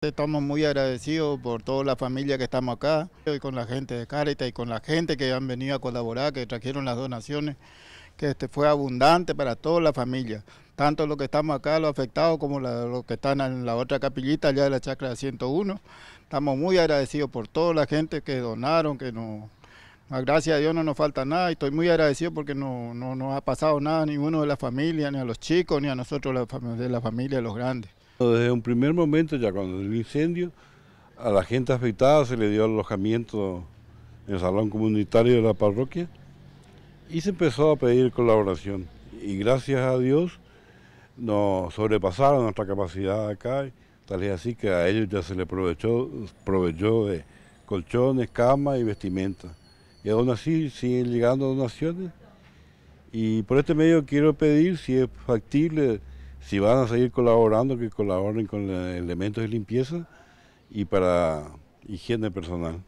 Estamos muy agradecidos por toda la familia que estamos acá, y con la gente de Cárita y con la gente que han venido a colaborar, que trajeron las donaciones, que este fue abundante para toda la familia, tanto los que estamos acá, los afectados, como los que están en la otra capillita allá de la chacra 101. Estamos muy agradecidos por toda la gente que donaron, que nos... Gracias a Dios no nos falta nada y estoy muy agradecido porque no, no nos ha pasado nada a ninguno de la familia, ni a los chicos, ni a nosotros de la familia, los grandes. Desde un primer momento, ya cuando el incendio, a la gente afectada se le dio alojamiento en el salón comunitario de la parroquia y se empezó a pedir colaboración. Y gracias a Dios nos sobrepasaron nuestra capacidad acá, tal vez así que a ellos ya se les aprovechó... proveyó de colchones, camas y vestimenta. Y aún así siguen llegando donaciones. Y por este medio quiero pedir si es factible si van a seguir colaborando, que colaboren con elementos de limpieza y para higiene personal.